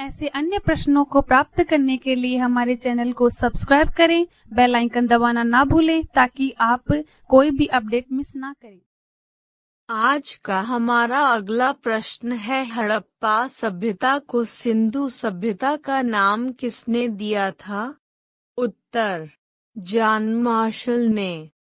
ऐसे अन्य प्रश्नों को प्राप्त करने के लिए हमारे चैनल को सब्सक्राइब करें बेल आइकन दबाना ना भूलें ताकि आप कोई भी अपडेट मिस ना करें आज का हमारा अगला प्रश्न है हड़प्पा सभ्यता को सिंधु सभ्यता का नाम किसने दिया था उत्तर जॉन मार्शल ने